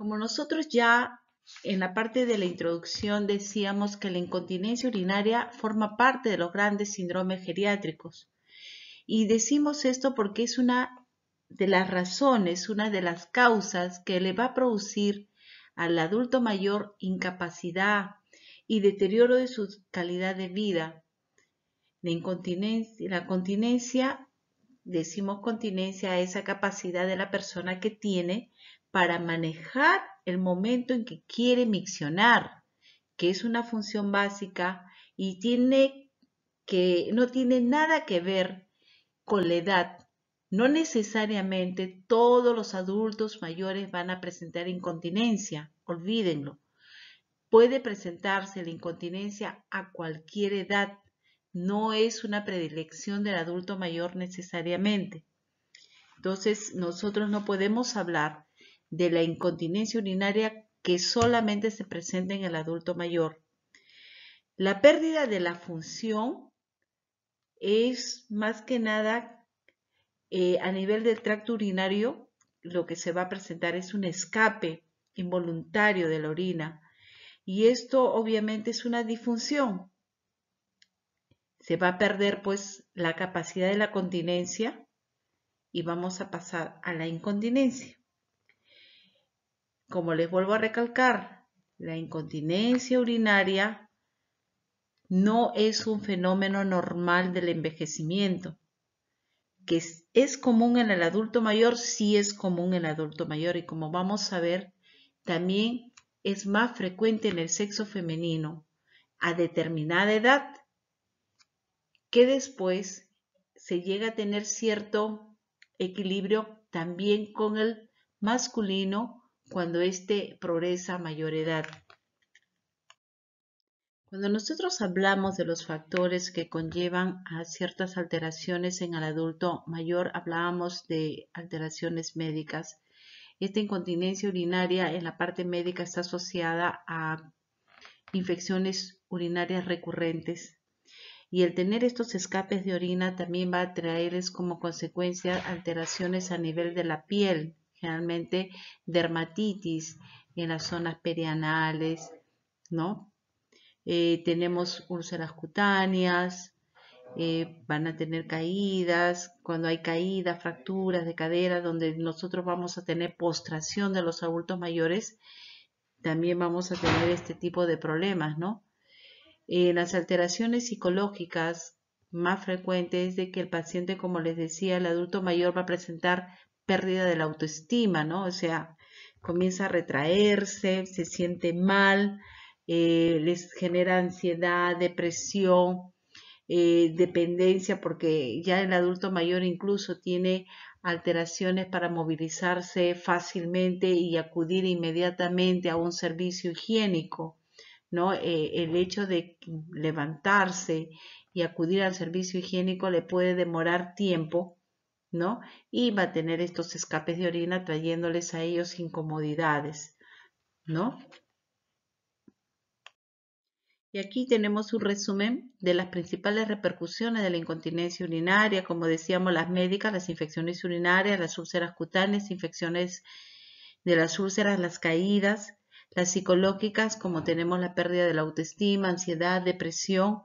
Como nosotros ya en la parte de la introducción decíamos que la incontinencia urinaria forma parte de los grandes síndromes geriátricos. Y decimos esto porque es una de las razones, una de las causas que le va a producir al adulto mayor incapacidad y deterioro de su calidad de vida. La, incontinencia, la continencia, decimos continencia, esa capacidad de la persona que tiene para manejar el momento en que quiere miccionar, que es una función básica y tiene que, no tiene nada que ver con la edad. No necesariamente todos los adultos mayores van a presentar incontinencia, olvídenlo. Puede presentarse la incontinencia a cualquier edad, no es una predilección del adulto mayor necesariamente. Entonces, nosotros no podemos hablar de la incontinencia urinaria que solamente se presenta en el adulto mayor. La pérdida de la función es más que nada eh, a nivel del tracto urinario, lo que se va a presentar es un escape involuntario de la orina. Y esto obviamente es una disfunción. Se va a perder pues la capacidad de la continencia y vamos a pasar a la incontinencia como les vuelvo a recalcar, la incontinencia urinaria no es un fenómeno normal del envejecimiento. Que es, común en el adulto mayor, sí es común en el adulto mayor y como vamos a ver, también es más frecuente en el sexo femenino a determinada edad que después se llega a tener cierto equilibrio también con el masculino cuando éste progresa a mayor edad. Cuando nosotros hablamos de los factores que conllevan a ciertas alteraciones en el adulto mayor, hablábamos de alteraciones médicas. Esta incontinencia urinaria en la parte médica está asociada a infecciones urinarias recurrentes. Y el tener estos escapes de orina también va a traerles como consecuencia alteraciones a nivel de la piel, generalmente dermatitis en las zonas perianales, ¿no? Eh, tenemos úlceras cutáneas, eh, van a tener caídas, cuando hay caídas, fracturas de cadera, donde nosotros vamos a tener postración de los adultos mayores, también vamos a tener este tipo de problemas, ¿no? Eh, las alteraciones psicológicas más frecuentes de que el paciente, como les decía, el adulto mayor va a presentar pérdida de la autoestima, ¿no? O sea, comienza a retraerse, se siente mal, eh, les genera ansiedad, depresión, eh, dependencia, porque ya el adulto mayor incluso tiene alteraciones para movilizarse fácilmente y acudir inmediatamente a un servicio higiénico. ¿no? Eh, el hecho de levantarse y acudir al servicio higiénico le puede demorar tiempo ¿no? Y va a tener estos escapes de orina trayéndoles a ellos incomodidades, ¿no? Y aquí tenemos un resumen de las principales repercusiones de la incontinencia urinaria, como decíamos, las médicas, las infecciones urinarias, las úlceras cutáneas, infecciones de las úlceras, las caídas, las psicológicas, como tenemos la pérdida de la autoestima, ansiedad, depresión,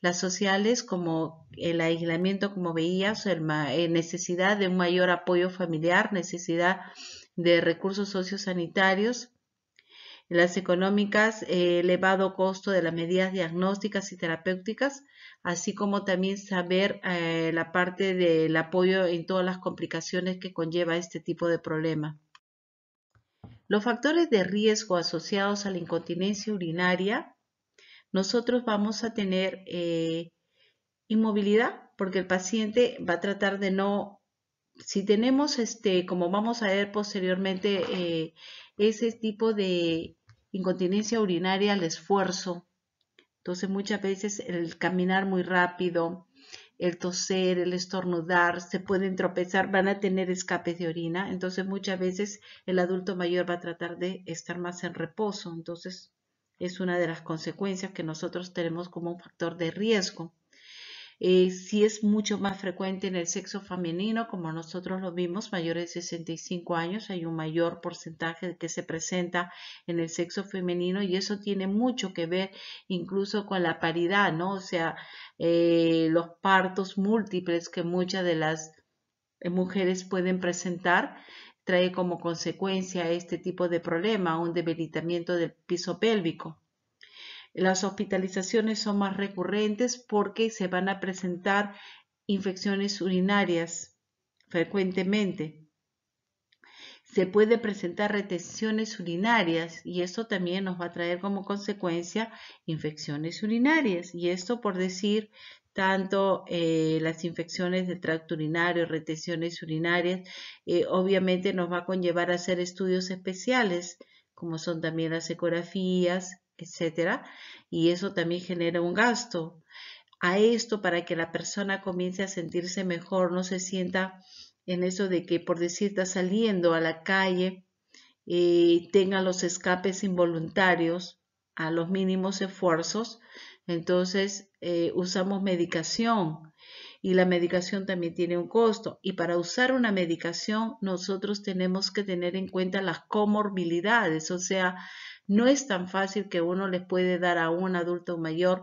las sociales como el aislamiento, como veías, la eh, necesidad de un mayor apoyo familiar, necesidad de recursos sociosanitarios, las económicas, eh, elevado costo de las medidas diagnósticas y terapéuticas, así como también saber eh, la parte del apoyo en todas las complicaciones que conlleva este tipo de problema. Los factores de riesgo asociados a la incontinencia urinaria nosotros vamos a tener eh, inmovilidad porque el paciente va a tratar de no, si tenemos, este, como vamos a ver posteriormente, eh, ese tipo de incontinencia urinaria al esfuerzo. Entonces muchas veces el caminar muy rápido, el toser, el estornudar, se pueden tropezar, van a tener escapes de orina. Entonces muchas veces el adulto mayor va a tratar de estar más en reposo. Entonces es una de las consecuencias que nosotros tenemos como un factor de riesgo. Eh, si es mucho más frecuente en el sexo femenino, como nosotros lo vimos, mayores de 65 años, hay un mayor porcentaje que se presenta en el sexo femenino y eso tiene mucho que ver incluso con la paridad, ¿no? O sea, eh, los partos múltiples que muchas de las eh, mujeres pueden presentar trae como consecuencia este tipo de problema, un debilitamiento del piso pélvico. Las hospitalizaciones son más recurrentes porque se van a presentar infecciones urinarias frecuentemente. Se puede presentar retenciones urinarias y esto también nos va a traer como consecuencia infecciones urinarias. Y esto por decir tanto eh, las infecciones de tracto urinario, retenciones urinarias, eh, obviamente nos va a conllevar a hacer estudios especiales, como son también las ecografías, etcétera, y eso también genera un gasto. A esto, para que la persona comience a sentirse mejor, no se sienta en eso de que, por decir, está saliendo a la calle, eh, tenga los escapes involuntarios, a los mínimos esfuerzos, entonces eh, usamos medicación y la medicación también tiene un costo. Y para usar una medicación nosotros tenemos que tener en cuenta las comorbilidades, o sea, no es tan fácil que uno les puede dar a un adulto mayor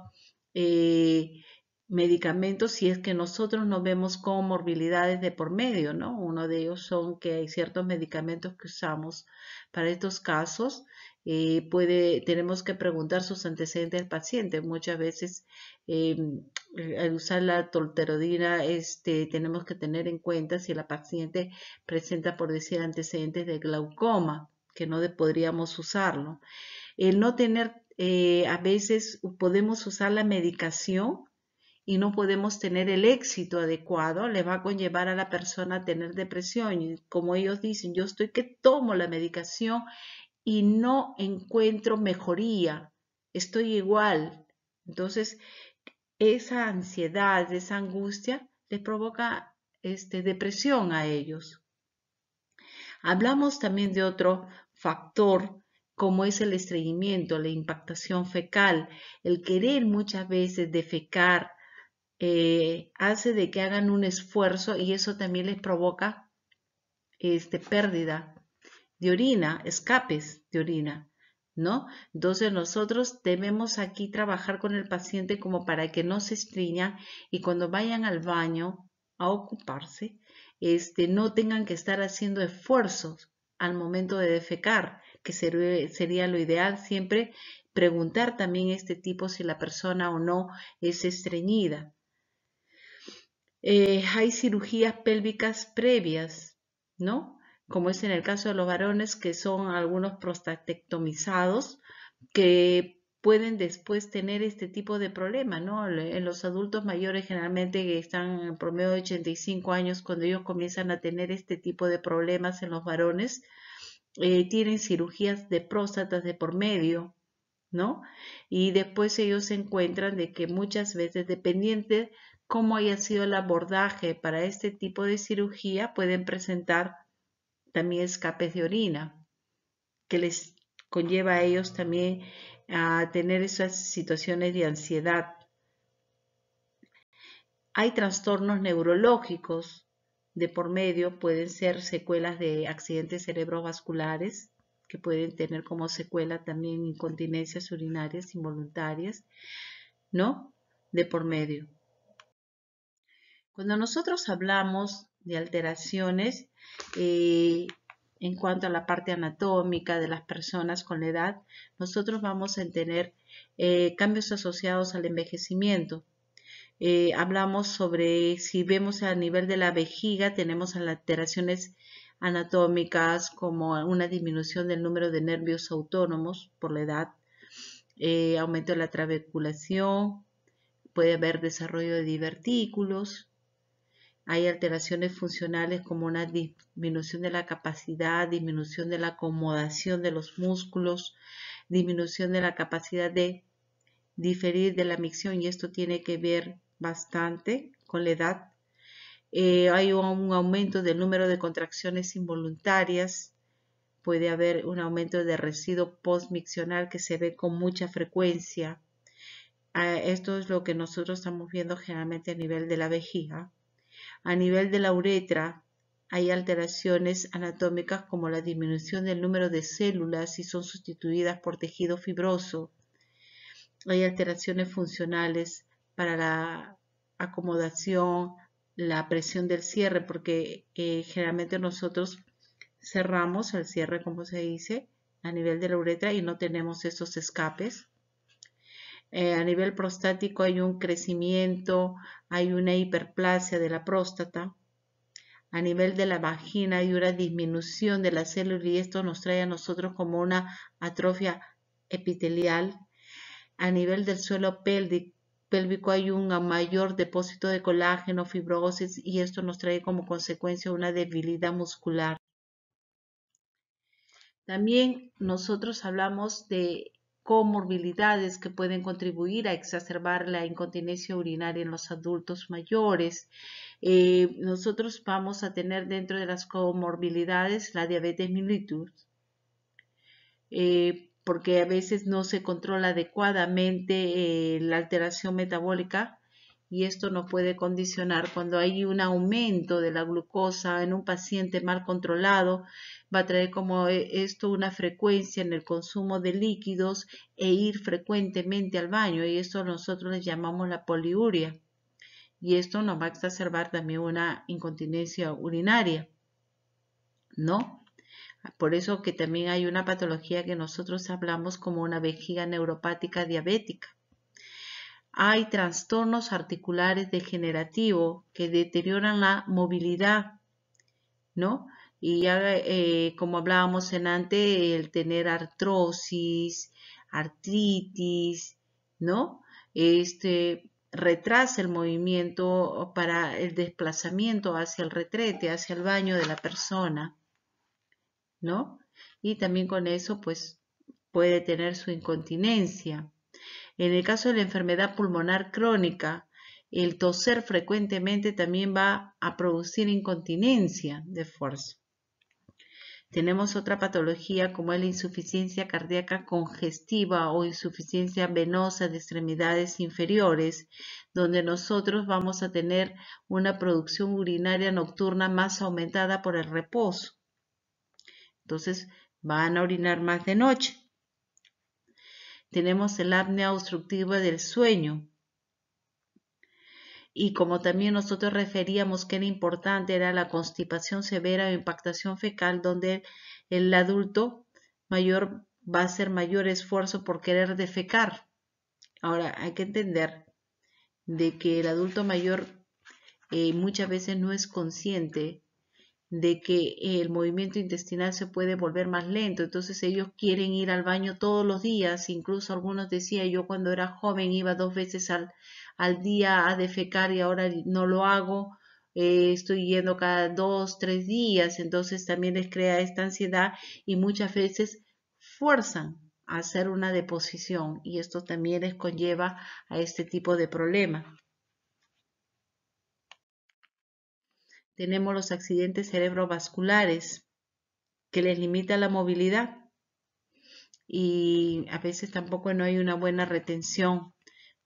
eh, medicamentos si es que nosotros no vemos comorbilidades de por medio, ¿no? Uno de ellos son que hay ciertos medicamentos que usamos para estos casos eh, puede, tenemos que preguntar sus antecedentes al paciente. Muchas veces eh, al usar la tolterodina este, tenemos que tener en cuenta si la paciente presenta, por decir, antecedentes de glaucoma, que no podríamos usarlo. El no tener, eh, a veces podemos usar la medicación y no podemos tener el éxito adecuado, le va a conllevar a la persona a tener depresión. como ellos dicen, yo estoy que tomo la medicación y no encuentro mejoría, estoy igual. Entonces, esa ansiedad, esa angustia, les provoca este, depresión a ellos. Hablamos también de otro factor como es el estreñimiento, la impactación fecal. El querer muchas veces defecar eh, hace de que hagan un esfuerzo y eso también les provoca este, pérdida de orina, escapes de orina, ¿no? Entonces nosotros debemos aquí trabajar con el paciente como para que no se estreña y cuando vayan al baño a ocuparse, este, no tengan que estar haciendo esfuerzos al momento de defecar, que sería lo ideal siempre preguntar también este tipo si la persona o no es estreñida. Eh, hay cirugías pélvicas previas, ¿no? como es en el caso de los varones, que son algunos prostatectomizados, que pueden después tener este tipo de problema, ¿no? En los adultos mayores generalmente que están en promedio de 85 años, cuando ellos comienzan a tener este tipo de problemas en los varones, eh, tienen cirugías de próstata de por medio, ¿no? Y después ellos se encuentran de que muchas veces, dependiendo cómo haya sido el abordaje para este tipo de cirugía, pueden presentar también escapes de orina, que les conlleva a ellos también a tener esas situaciones de ansiedad. Hay trastornos neurológicos de por medio, pueden ser secuelas de accidentes cerebrovasculares, que pueden tener como secuela también incontinencias urinarias involuntarias, ¿no? De por medio. Cuando nosotros hablamos de alteraciones eh, en cuanto a la parte anatómica de las personas con la edad, nosotros vamos a tener eh, cambios asociados al envejecimiento. Eh, hablamos sobre si vemos a nivel de la vejiga, tenemos alteraciones anatómicas como una disminución del número de nervios autónomos por la edad, aumento de la trabeculación, puede haber desarrollo de divertículos, hay alteraciones funcionales como una disminución de la capacidad, disminución de la acomodación de los músculos, disminución de la capacidad de diferir de la micción y esto tiene que ver bastante con la edad. Eh, hay un aumento del número de contracciones involuntarias, puede haber un aumento de residuo postmiccional que se ve con mucha frecuencia. Ah, esto es lo que nosotros estamos viendo generalmente a nivel de la vejiga. A nivel de la uretra hay alteraciones anatómicas como la disminución del número de células y son sustituidas por tejido fibroso. Hay alteraciones funcionales para la acomodación, la presión del cierre, porque eh, generalmente nosotros cerramos el cierre, como se dice, a nivel de la uretra y no tenemos esos escapes. Eh, a nivel prostático hay un crecimiento, hay una hiperplasia de la próstata. A nivel de la vagina hay una disminución de la célula y esto nos trae a nosotros como una atrofia epitelial. A nivel del suelo pélvico, pélvico hay un mayor depósito de colágeno, fibrosis y esto nos trae como consecuencia una debilidad muscular. También nosotros hablamos de comorbilidades que pueden contribuir a exacerbar la incontinencia urinaria en los adultos mayores. Eh, nosotros vamos a tener dentro de las comorbilidades la diabetes mellitus, eh, porque a veces no se controla adecuadamente eh, la alteración metabólica y esto no puede condicionar cuando hay un aumento de la glucosa en un paciente mal controlado, va a traer como eh, esto una frecuencia en el consumo de líquidos e ir frecuentemente al baño y esto nosotros le llamamos la poliuria y esto nos va a exacerbar también una incontinencia urinaria, ¿no? Por eso que también hay una patología que nosotros hablamos como una vejiga neuropática diabética hay trastornos articulares degenerativos que deterioran la movilidad, ¿no? Y eh, como hablábamos en antes, el tener artrosis, artritis, ¿no? Este retrasa el movimiento para el desplazamiento hacia el retrete, hacia el baño de la persona, ¿no? Y también con eso, pues, puede tener su incontinencia. En el caso de la enfermedad pulmonar crónica, el toser frecuentemente también va a producir incontinencia de fuerza. Tenemos otra patología como es la insuficiencia cardíaca congestiva o insuficiencia venosa de extremidades inferiores, donde nosotros vamos a tener una producción urinaria nocturna más aumentada por el reposo. Entonces, van a orinar más de noche tenemos el apnea obstructiva del sueño. Y como también nosotros referíamos que era importante, era la constipación severa o impactación fecal, donde el adulto mayor va a hacer mayor esfuerzo por querer defecar. Ahora, hay que entender de que el adulto mayor eh, muchas veces no es consciente de que el movimiento intestinal se puede volver más lento, entonces ellos quieren ir al baño todos los días, incluso algunos decían yo cuando era joven iba dos veces al, día a defecar y ahora no lo hago, eh, estoy yendo cada dos, tres días, entonces también les crea esta ansiedad y muchas veces fuerzan a hacer una deposición y esto también les conlleva a este tipo de problema. tenemos los accidentes cerebrovasculares que les limita la movilidad y a veces tampoco no hay una buena retención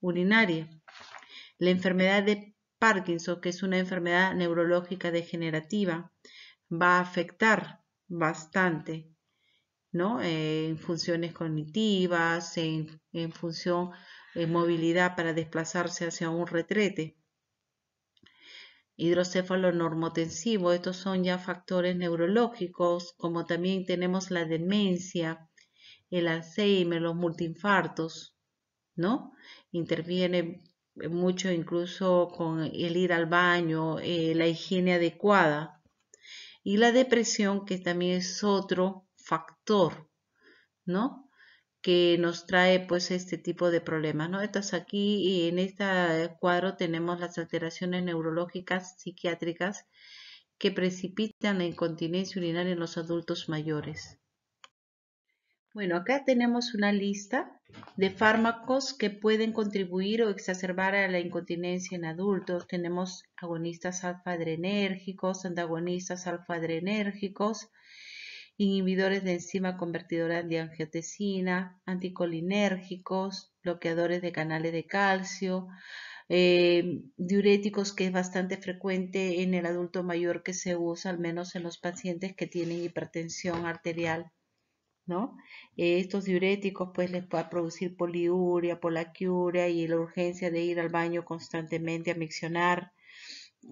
urinaria. La enfermedad de Parkinson, que es una enfermedad neurológica degenerativa, va a afectar bastante eh, en funciones cognitivas, en, función en movilidad para desplazarse hacia un retrete hidrocéfalo normotensivo. Estos son ya factores neurológicos, como también tenemos la demencia, el Alzheimer, los multinfartos, ¿no? Interviene mucho incluso con el ir al baño, eh, la higiene adecuada. Y la depresión, que también es otro factor, ¿no? que nos trae pues este tipo de problemas, ¿no? Entonces aquí en este cuadro tenemos las alteraciones neurológicas psiquiátricas que precipitan la incontinencia urinaria en los adultos mayores. Bueno, acá tenemos una lista de fármacos que pueden contribuir o exacerbar a la incontinencia en adultos. Tenemos agonistas alfa-adrenérgicos, antagonistas alfa-adrenérgicos, inhibidores de enzima convertidora de angiotensina, anticolinérgicos, bloqueadores de canales de calcio, eh, diuréticos que es bastante frecuente en el adulto mayor que se usa, al menos en los pacientes que tienen hipertensión arterial. ¿no? Eh, estos diuréticos pues les puede producir poliuria, polaquiuria y la urgencia de ir al baño constantemente a miccionar.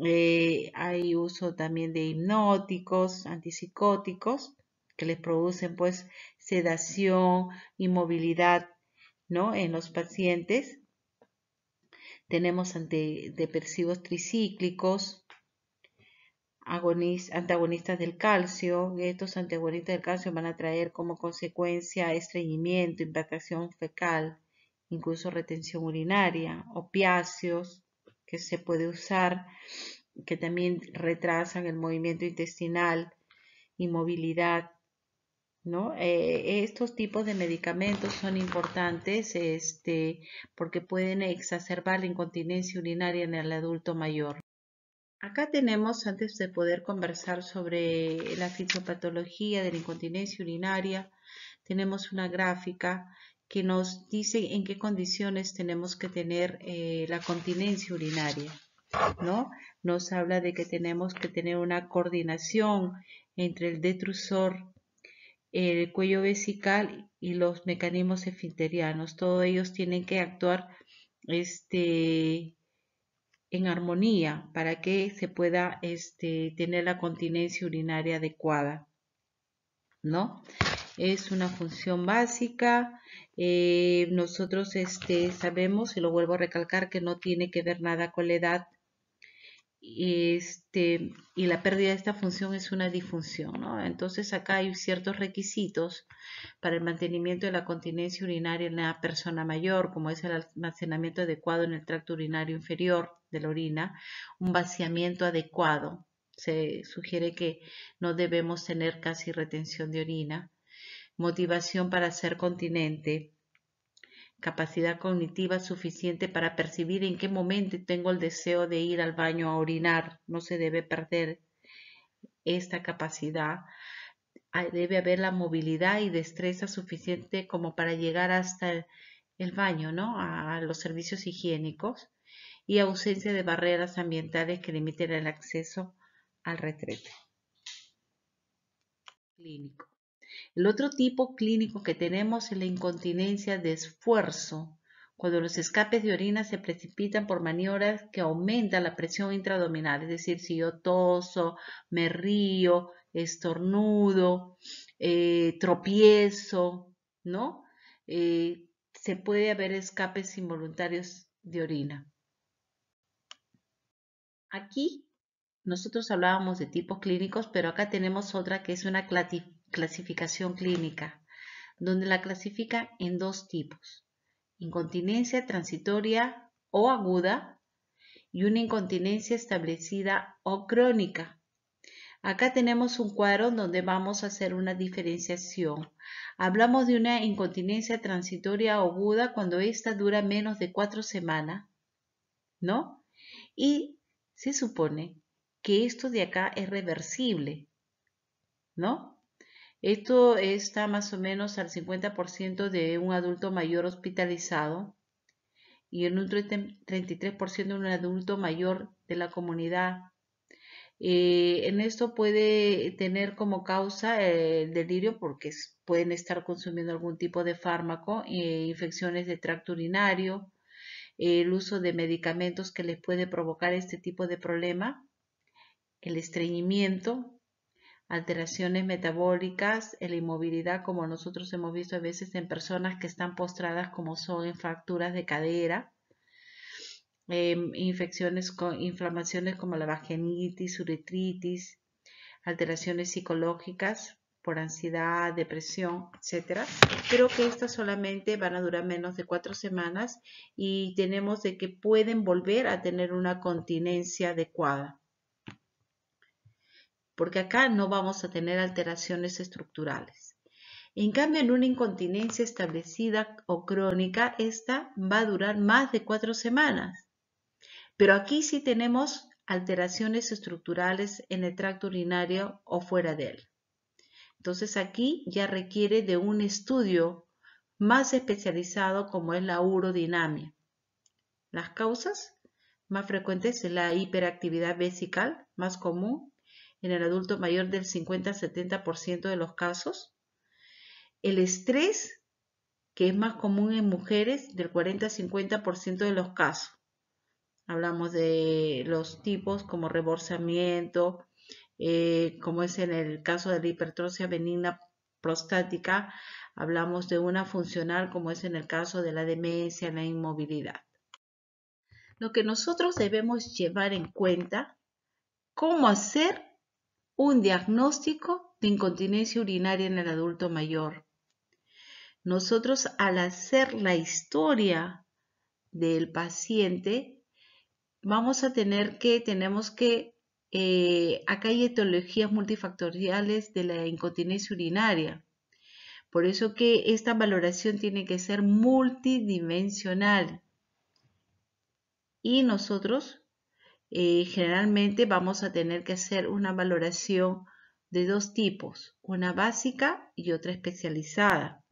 Eh, hay uso también de hipnóticos, antipsicóticos que les producen pues sedación, inmovilidad, ¿no? En los pacientes. Tenemos antidepresivos tricíclicos, antagonistas del calcio. Estos antagonistas del calcio van a traer como consecuencia estreñimiento, impactación fecal, incluso retención urinaria, opiáceos que se puede usar, que también retrasan el movimiento intestinal, inmovilidad, eh, estos tipos de medicamentos son importantes este, porque pueden exacerbar la incontinencia urinaria en el adulto mayor. Acá tenemos, antes de poder conversar sobre la fisiopatología de la incontinencia urinaria, tenemos una gráfica que nos dice en qué condiciones tenemos que tener eh, la continencia urinaria, ¿no? Nos habla de que tenemos que tener una coordinación entre el detrusor el cuello vesical y los mecanismos efiterianos, Todos ellos tienen que actuar este, en armonía para que se pueda este, tener la continencia urinaria adecuada. ¿No? Es una función básica. Eh, nosotros este, sabemos, y lo vuelvo a recalcar, que no tiene que ver nada con la edad este, y la pérdida de esta función es una disfunción. Entonces acá hay ciertos requisitos para el mantenimiento de la continencia urinaria en la persona mayor, como es el almacenamiento adecuado en el tracto urinario inferior de la orina, un vaciamiento adecuado. Se sugiere que no debemos tener casi retención de orina, motivación para ser continente, capacidad cognitiva suficiente para percibir en qué momento tengo el deseo de ir al baño a orinar. No se debe perder esta capacidad. Debe haber la movilidad y destreza suficiente como para llegar hasta el, baño, ¿no? A los servicios higiénicos y ausencia de barreras ambientales que limiten el acceso al retrete clínico. El otro tipo clínico que tenemos es la incontinencia de esfuerzo, cuando los escapes de orina se precipitan por maniobras que aumentan la presión intradominal. es decir, si yo toso, me río, estornudo, eh, tropiezo, ¿no? Eh, se puede haber escapes involuntarios de orina. Aquí nosotros hablábamos de tipos clínicos, pero acá tenemos otra que es una clasificación clínica, donde la clasifica en dos tipos. Incontinencia transitoria o aguda y una incontinencia establecida o crónica. Acá tenemos un cuadro donde vamos a hacer una diferenciación. Hablamos de una incontinencia transitoria o aguda cuando ésta dura menos de cuatro semanas, ¿no? Y se supone que esto de acá es reversible, ¿no? Esto está más o menos al 50% de un adulto mayor hospitalizado y en un 33% de un adulto mayor de la comunidad. Eh, en esto puede tener como causa eh, el delirio porque pueden estar consumiendo algún tipo de fármaco, eh, infecciones de tracto urinario, el uso de medicamentos que les puede provocar este tipo de problema el estreñimiento, alteraciones metabólicas, la inmovilidad, como nosotros hemos visto a veces en personas que están postradas, como son en fracturas de cadera, em, infecciones con inflamaciones como la vaginitis, uretritis, alteraciones psicológicas por ansiedad, depresión, etc. Creo que estas solamente van a durar menos de cuatro semanas y tenemos de que pueden volver a tener una continencia adecuada porque acá no vamos a tener alteraciones estructurales. En cambio, en una incontinencia establecida o crónica, esta va a durar más de cuatro semanas. Pero aquí sí tenemos alteraciones estructurales en el tracto urinario o fuera de él. Entonces aquí ya requiere de un estudio más especializado como es la urodinamia. Las causas más frecuentes es la hiperactividad vesical, más común, en el adulto mayor del 50 70% de los casos. El estrés, que es más común en mujeres, del 40 50% de los casos. Hablamos de los tipos como reborsamiento, eh, como es en el caso de la hipertrofia benigna prostática, hablamos de una funcional como es en el caso de la demencia, la inmovilidad. Lo que nosotros debemos llevar en cuenta, cómo hacer un diagnóstico de incontinencia urinaria en el adulto mayor. Nosotros al hacer la historia del paciente, vamos a tener que, tenemos que, eh, acá hay etiologías multifactoriales de la incontinencia urinaria. Por eso que esta valoración tiene que ser multidimensional. Y nosotros eh, generalmente vamos a tener que hacer una valoración de dos tipos, una básica y otra especializada.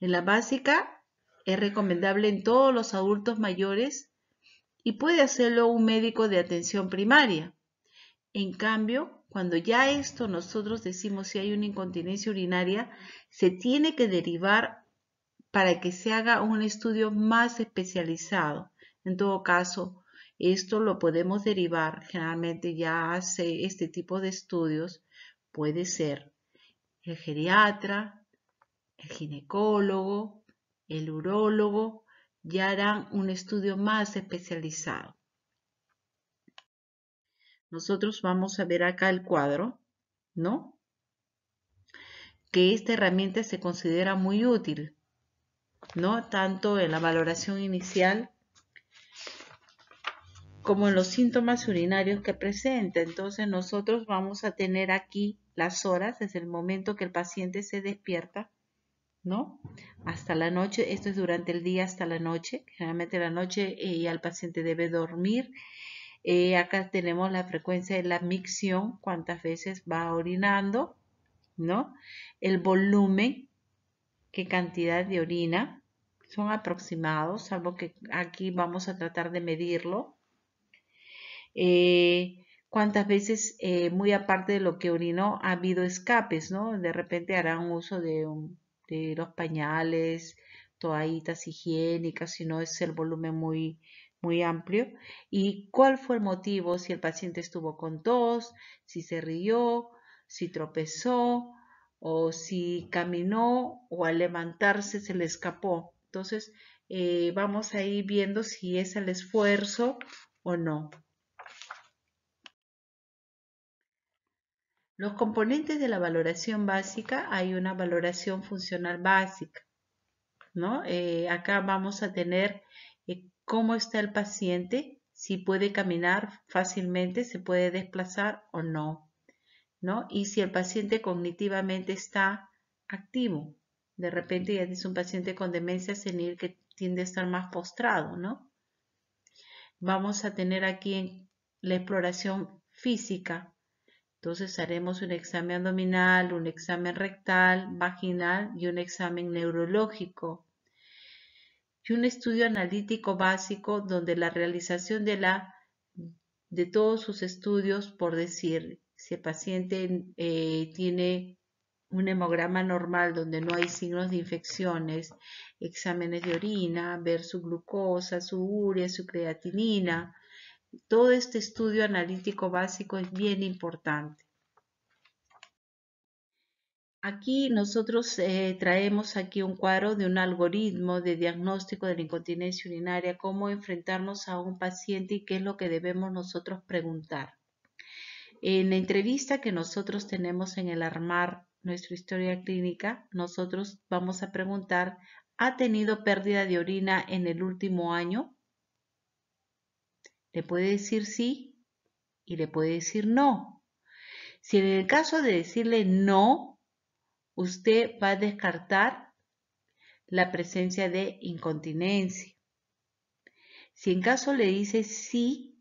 En la básica es recomendable en todos los adultos mayores y puede hacerlo un médico de atención primaria. En cambio, cuando ya esto nosotros decimos si hay una incontinencia urinaria, se tiene que derivar para que se haga un estudio más especializado. En todo caso, esto lo podemos derivar, generalmente ya hace este tipo de estudios, puede ser el geriatra, el ginecólogo, el urólogo, ya harán un estudio más especializado. Nosotros vamos a ver acá el cuadro, ¿no? Que esta herramienta se considera muy útil, ¿no? Tanto en la valoración inicial como en los síntomas urinarios que presenta. Entonces nosotros vamos a tener aquí las horas desde el momento que el paciente se despierta, ¿no? Hasta la noche, esto es durante el día hasta la noche. Generalmente la noche y eh, ya el paciente debe dormir. Eh, acá tenemos la frecuencia de la micción, cuántas veces va orinando, ¿no? El volumen, qué cantidad de orina, son aproximados, salvo que aquí vamos a tratar de medirlo, eh, cuántas veces, eh, muy aparte de lo que orinó, ha habido escapes, ¿no? De repente harán uso de, los pañales, toallitas higiénicas, si no es el volumen muy, muy amplio. Y cuál fue el motivo, si el paciente estuvo con tos, si se rió, si tropezó, o si caminó o al levantarse se le escapó. Entonces, eh, vamos a ir viendo si es el esfuerzo o no. Los componentes de la valoración básica, hay una valoración funcional básica. ¿no? Eh, acá vamos a tener eh, cómo está el paciente, si puede caminar fácilmente, se puede desplazar o no, ¿no? Y si el paciente cognitivamente está activo. De repente ya es un paciente con demencia senil que tiende a estar más postrado, ¿no? Vamos a tener aquí la exploración física, entonces haremos un examen abdominal, un examen rectal, vaginal y un examen neurológico. Y un estudio analítico básico donde la realización de, todos sus estudios, por decir, si el paciente eh, tiene un hemograma normal donde no hay signos de infecciones, exámenes de orina, ver su glucosa, su urea, su creatinina, todo este estudio analítico básico es bien importante. Aquí nosotros eh, traemos aquí un cuadro de un algoritmo de diagnóstico de la incontinencia urinaria, cómo enfrentarnos a un paciente y qué es lo que debemos nosotros preguntar. En la entrevista que nosotros tenemos en el armar nuestra historia clínica, nosotros vamos a preguntar, ¿ha tenido pérdida de orina en el último año? Le puede decir sí y le puede decir no. Si en el caso de decirle no, usted va a descartar la presencia de incontinencia. Si en caso le dice sí,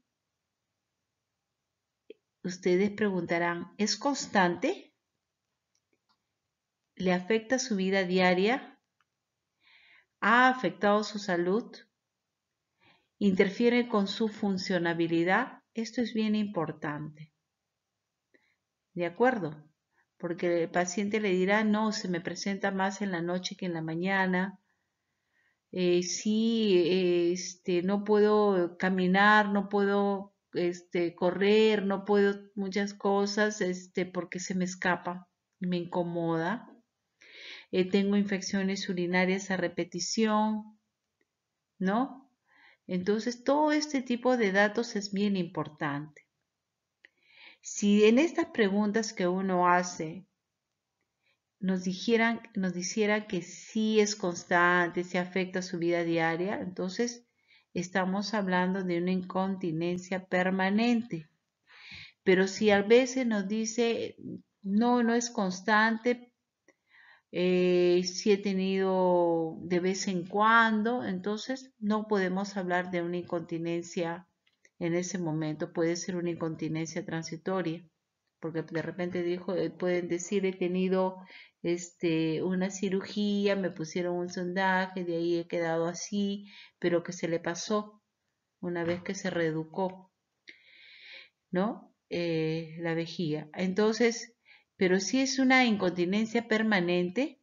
ustedes preguntarán, ¿es constante? ¿Le afecta su vida diaria? ¿Ha afectado su salud? interfiere con su funcionabilidad. Esto es bien importante. ¿De acuerdo? Porque el paciente le dirá, no, se me presenta más en la noche que en la mañana. Eh, sí, este, no puedo caminar, no puedo este, correr, no puedo muchas cosas este, porque se me escapa me incomoda. Eh, tengo infecciones urinarias a repetición, ¿no? Entonces, todo este tipo de datos es bien importante. Si en estas preguntas que uno hace nos, dijeran, nos dijera que sí es constante, se afecta a su vida diaria, entonces estamos hablando de una incontinencia permanente. Pero si a veces nos dice, no, no es constante, eh, si he tenido de vez en cuando, entonces no podemos hablar de una incontinencia en ese momento, puede ser una incontinencia transitoria, porque de repente dijo, eh, pueden decir he tenido este, una cirugía, me pusieron un sondaje, de ahí he quedado así, pero que se le pasó una vez que se reeducó, ¿no? Eh, la vejiga. Entonces, pero si es una incontinencia permanente,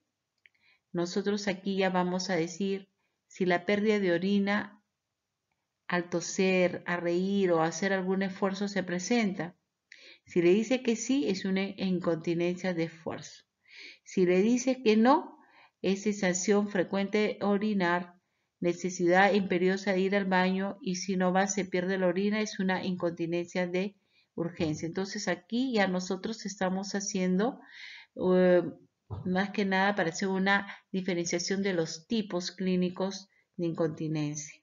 nosotros aquí ya vamos a decir si la pérdida de orina al toser, a reír o hacer algún esfuerzo se presenta. Si le dice que sí, es una incontinencia de esfuerzo. Si le dice que no, es sensación frecuente de orinar, necesidad imperiosa de ir al baño y si no va se pierde la orina, es una incontinencia de urgencia. Entonces aquí ya nosotros estamos haciendo eh, más que nada para hacer una diferenciación de los tipos clínicos de incontinencia.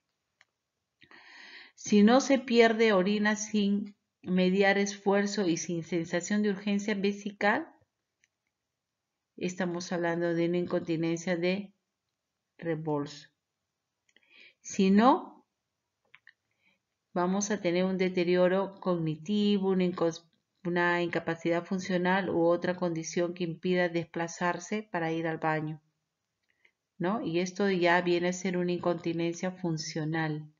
Si no se pierde orina sin mediar esfuerzo y sin sensación de urgencia vesical, estamos hablando de una incontinencia de rebolso. Si no vamos a tener un deterioro cognitivo, una, incapacidad funcional u otra condición que impida desplazarse para ir al baño. ¿No? Y esto ya viene a ser una incontinencia funcional.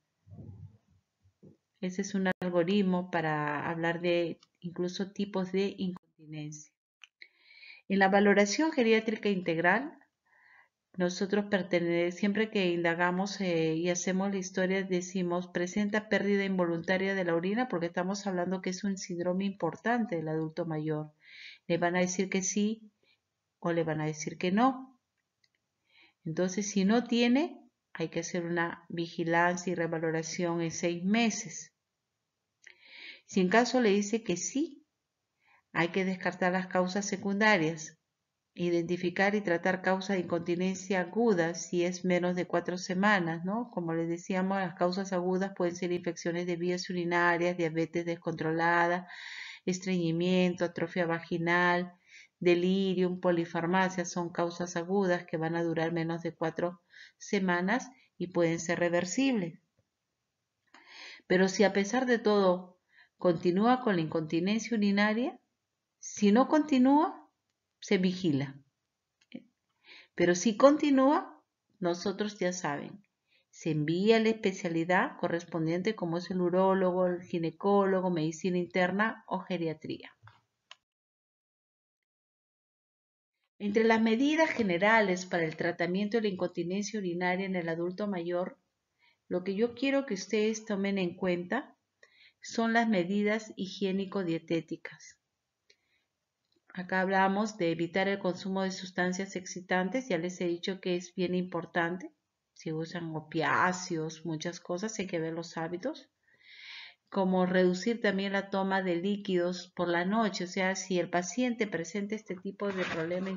Ese es un algoritmo para hablar de incluso tipos de incontinencia. En la valoración geriátrica integral nosotros pertenecemos, siempre que indagamos eh, y hacemos la historia, decimos, presenta pérdida involuntaria de la orina porque estamos hablando que es un síndrome importante del adulto mayor. Le van a decir que sí o le van a decir que no. Entonces, si no tiene, hay que hacer una vigilancia y revaloración en seis meses. Si en caso le dice que sí, hay que descartar las causas secundarias, identificar y tratar causas de incontinencia aguda si es menos de cuatro semanas, ¿no? Como les decíamos, las causas agudas pueden ser infecciones de vías urinarias, diabetes descontrolada, estreñimiento, atrofia vaginal, delirium, polifarmacia, son causas agudas que van a durar menos de cuatro semanas y pueden ser reversibles. Pero si a pesar de todo continúa con la incontinencia urinaria, si no continúa, se vigila. Pero si continúa, nosotros ya saben, se envía la especialidad correspondiente como es el urólogo, el ginecólogo, medicina interna o geriatría. Entre las medidas generales para el tratamiento de la incontinencia urinaria en el adulto mayor, lo que yo quiero que ustedes tomen en cuenta son las medidas higiénico-dietéticas. Acá hablamos de evitar el consumo de sustancias excitantes, ya les he dicho que es bien importante. Si usan opiáceos, muchas cosas, hay que ver los hábitos. Como reducir también la toma de líquidos por la noche, o sea, si el paciente presenta este tipo de problema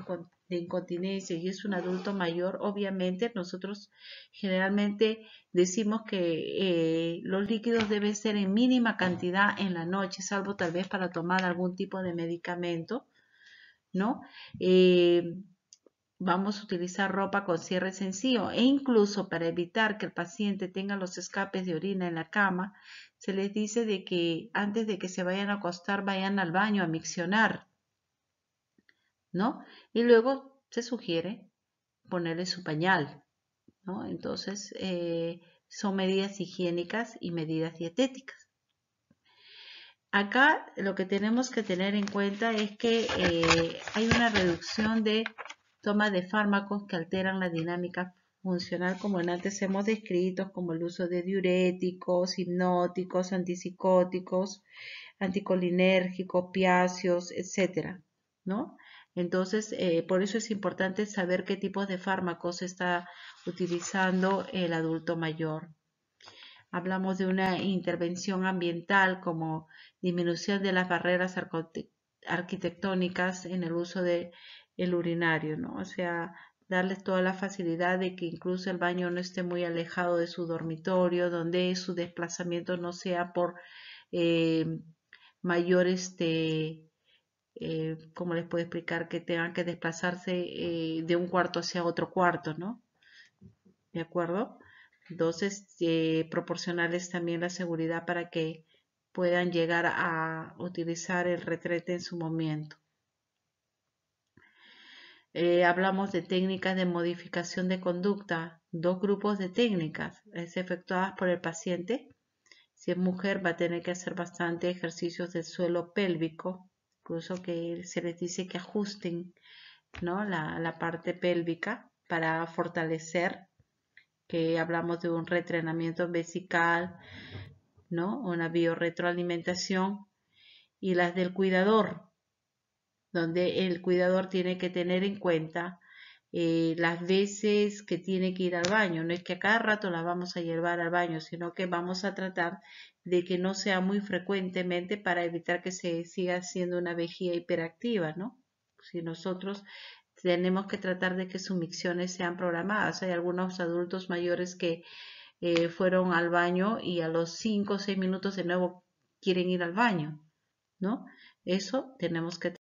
de incontinencia y es un adulto mayor, obviamente nosotros generalmente decimos que eh, los líquidos deben ser en mínima cantidad en la noche, salvo tal vez para tomar algún tipo de medicamento ¿no? Eh, vamos a utilizar ropa con cierre sencillo e incluso para evitar que el paciente tenga los escapes de orina en la cama, se les dice de que antes de que se vayan a acostar vayan al baño a miccionar, ¿no? Y luego se sugiere ponerle su pañal, ¿no? Entonces, eh, son medidas higiénicas y medidas dietéticas. Acá lo que tenemos que tener en cuenta es que eh, hay una reducción de toma de fármacos que alteran la dinámica funcional como en antes hemos descrito, como el uso de diuréticos, hipnóticos, antipsicóticos, anticolinérgicos, piáceos, etc. Entonces, eh, por eso es importante saber qué tipos de fármacos está utilizando el adulto mayor hablamos de una intervención ambiental como disminución de las barreras arquitectónicas en el uso del urinario, ¿no? O sea, darles toda la facilidad de que incluso el baño no esté muy alejado de su dormitorio, donde su desplazamiento no sea por mayores, eh, mayor, este, eh, como les puedo explicar? Que tengan que desplazarse eh, de un cuarto hacia otro cuarto, ¿no? ¿De acuerdo? Dos, este, proporcionarles también la seguridad para que puedan llegar a utilizar el retrete en su momento. Eh, hablamos de técnicas de modificación de conducta, dos grupos de técnicas es efectuadas por el paciente. Si es mujer va a tener que hacer bastante ejercicios del suelo pélvico, incluso que se les dice que ajusten ¿no? la, la parte pélvica para fortalecer que hablamos de un retrenamiento vesical, ¿no? Una biorretroalimentación y las del cuidador, donde el cuidador tiene que tener en cuenta eh, las veces que tiene que ir al baño. No es que a cada rato la vamos a llevar al baño, sino que vamos a tratar de que no sea muy frecuentemente para evitar que se siga siendo una vejiga hiperactiva, ¿no? Si nosotros tenemos que tratar de que sus micciones sean programadas. Hay algunos adultos mayores que eh, fueron al baño y a los cinco o seis minutos de nuevo quieren ir al baño, ¿no? Eso tenemos que